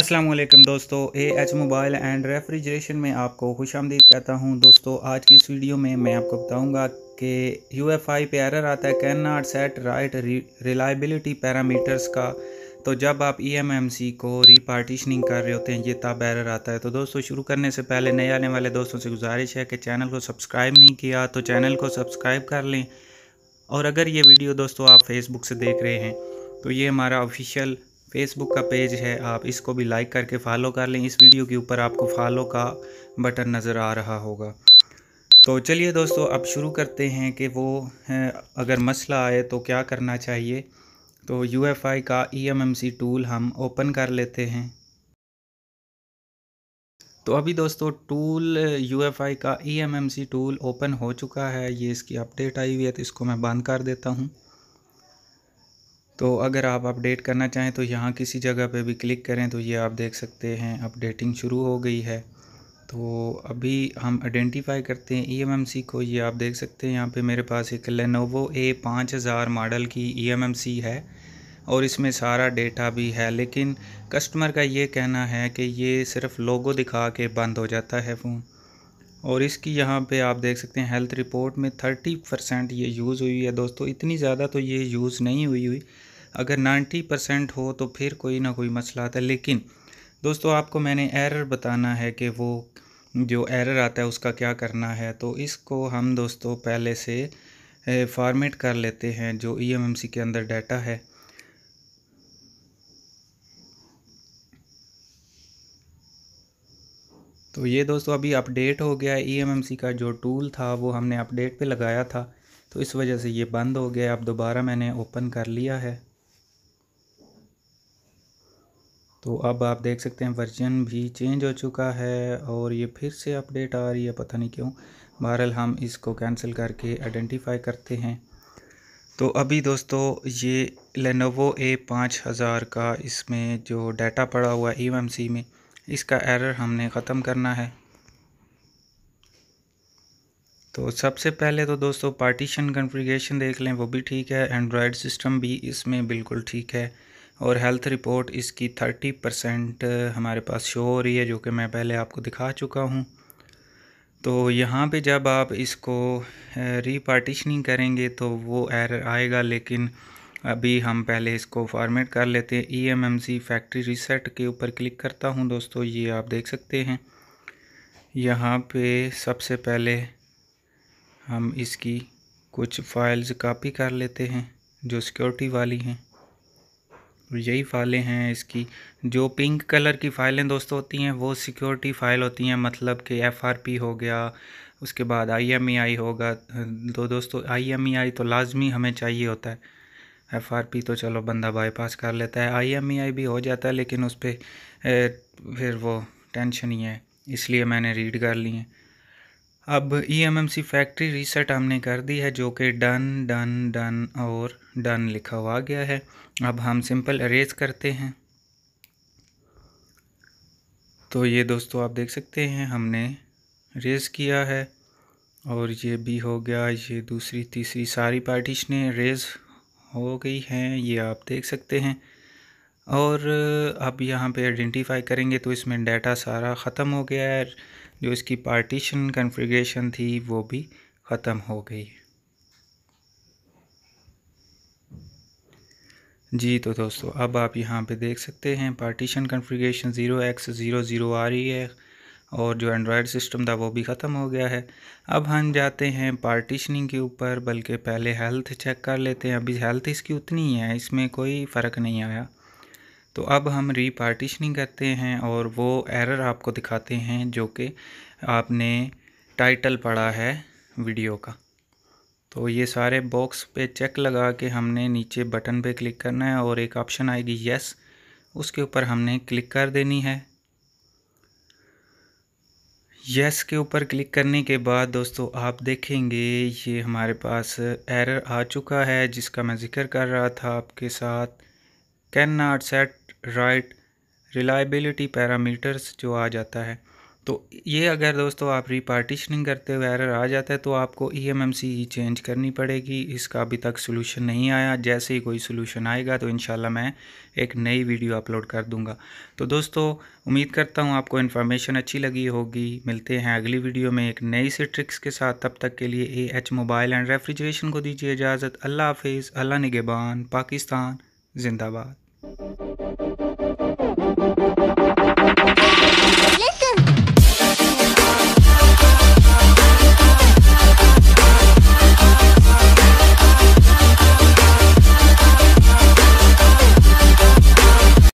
असलम दोस्तों A H mobile and refrigeration में आपको खुश आमदीद कहता हूँ दोस्तों आज की इस वीडियो में मैं आपको बताऊँगा कि यू एफ आई पे एरर आता है can not set write reliability parameters का तो जब आप ई एम एम सी को रिपार्टिशनिंग कर रहे होते हैं ये तब एरर आता है तो दोस्तों शुरू करने से पहले नए आने वाले दोस्तों से गुजारिश है कि चैनल को सब्सक्राइब नहीं किया तो चैनल को सब्सक्राइब कर लें और अगर ये वीडियो दोस्तों आप फेसबुक से देख रहे हैं तो ये हमारा ऑफिशियल फेसबुक का पेज है आप इसको भी लाइक करके फॉलो कर लें इस वीडियो के ऊपर आपको फॉलो का बटन नज़र आ रहा होगा तो चलिए दोस्तों अब शुरू करते हैं कि वो अगर मसला आए तो क्या करना चाहिए तो यू का ई e टूल हम ओपन कर लेते हैं तो अभी दोस्तों टूल यू का ई टूल ओपन हो चुका है ये इसकी अपडेट आई हुई है तो इसको मैं बंद कर देता हूँ तो अगर आप अपडेट करना चाहें तो यहाँ किसी जगह पे भी क्लिक करें तो ये आप देख सकते हैं अपडेटिंग शुरू हो गई है तो अभी हम आइडेंटिफाई करते हैं ईएमएमसी e को ये आप देख सकते हैं यहाँ पे मेरे पास एक लेनोवो ए पाँच हज़ार मॉडल की ईएमएमसी e है और इसमें सारा डेटा भी है लेकिन कस्टमर का ये कहना है कि ये सिर्फ लोगो दिखा के बंद हो जाता है फ़ोन और इसकी यहाँ पे आप देख सकते हैं हेल्थ रिपोर्ट में थर्टी परसेंट ये यूज़ हुई है दोस्तों इतनी ज़्यादा तो ये यूज़ नहीं हुई हुई अगर 90 परसेंट हो तो फिर कोई ना कोई मसला आता है लेकिन दोस्तों आपको मैंने एरर बताना है कि वो जो एरर आता है उसका क्या करना है तो इसको हम दोस्तों पहले से फॉर्मेट कर लेते हैं जो ई e के अंदर डाटा है तो ये दोस्तों अभी अपडेट हो गया ई e का जो टूल था वो हमने अपडेट पे लगाया था तो इस वजह से ये बंद हो गया अब दोबारा मैंने ओपन कर लिया है तो अब आप देख सकते हैं वर्जन भी चेंज हो चुका है और ये फिर से अपडेट आ रही है पता नहीं क्यों बहरहाल हम इसको कैंसिल करके आइडेंटिफाई करते हैं तो अभी दोस्तों ये लेनोवो ए पाँच हज़ार का इसमें जो डाटा पड़ा हुआ है ई e में इसका एरर हमने ख़त्म करना है तो सबसे पहले तो दोस्तों पार्टीशन कॉन्फ़िगरेशन देख लें वो भी ठीक है एंड्रॉयड सिस्टम भी इसमें बिल्कुल ठीक है और हेल्थ रिपोर्ट इसकी थर्टी परसेंट uh, हमारे पास शो हो रही है जो कि मैं पहले आपको दिखा चुका हूँ तो यहाँ पे जब आप इसको रीपार्टिशनिंग uh, करेंगे तो वो एरर आएगा लेकिन अभी हम पहले इसको फॉर्मेट कर लेते हैं E M M C factory reset के ऊपर क्लिक करता हूँ दोस्तों ये आप देख सकते हैं यहाँ पे सबसे पहले हम इसकी कुछ फाइल्स कॉपी कर लेते हैं जो सिक्योरिटी वाली हैं यही फाइलें हैं इसकी जो पिंक कलर की फाइलें दोस्तों होती हैं वो सिक्योरिटी फ़ाइल होती हैं मतलब कि एफआरपी हो गया उसके बाद आईएमईआई होगा तो दोस्तों आईएमईआई तो लाजमी हमें चाहिए होता है एफआरपी तो चलो बंदा बाईपास कर लेता है आईएमईआई भी हो जाता है लेकिन उस पर फिर वो टेंशन ही है इसलिए मैंने रीड कर ली है अब ई फैक्ट्री रीसेट हमने कर दी है जो कि डन डन डन और डन लिखा हुआ गया है अब हम सिंपल अरेज करते हैं तो ये दोस्तों आप देख सकते हैं हमने रेज किया है और ये भी हो गया ये दूसरी तीसरी सारी पार्टिशनें रेज हो गई हैं ये आप देख सकते हैं और अब यहाँ पे आइडेंटिफाई करेंगे तो इसमें डाटा सारा ख़त्म हो गया है जो इसकी पार्टीशन कॉन्फ़िगरेशन थी वो भी ख़त्म हो गई जी तो दोस्तों अब आप यहाँ पे देख सकते हैं partition configuration zero X zero zero आ रही है और जो एंड्रॉयड सिस्टम था वो भी ख़त्म हो गया है अब हम जाते हैं पार्टीशनिंग के ऊपर बल्कि पहले हेल्थ चेक कर लेते हैं अभी हेल्थ इसकी उतनी ही है इसमें कोई फ़र्क नहीं आया तो अब हम रीपार्टिशनिंग करते हैं और वो एरर आपको दिखाते हैं जो कि आपने टाइटल पढ़ा है वीडियो का तो ये सारे बॉक्स पे चेक लगा के हमने नीचे बटन पे क्लिक करना है और एक ऑप्शन आएगी यस उसके ऊपर हमने क्लिक कर देनी है यस के ऊपर क्लिक करने के बाद दोस्तों आप देखेंगे ये हमारे पास एरर आ चुका है जिसका मैं ज़िक्र कर रहा था आपके साथ can not set write reliability parameters जो आ जाता है तो ये अगर दोस्तों आप रिपार्टिशनिंग करते हुए एरर आ जाता है तो आपको E M M C E change करनी पड़ेगी इसका अभी तक सोल्यूशन नहीं आया जैसे ही कोई सोल्यूशन आएगा तो इन मैं एक नई वीडियो अपलोड कर दूंगा तो दोस्तों उम्मीद करता हूँ आपको इन्फॉर्मेशन अच्छी लगी होगी मिलते हैं अगली वीडियो में एक नई सी ट्रिक्स के साथ तब तक के लिए A H mobile and refrigeration को दीजिए इजाज़त अल्लाह हाफिज़ अल्लाह निगेबान पाकिस्तान जिंदाबाद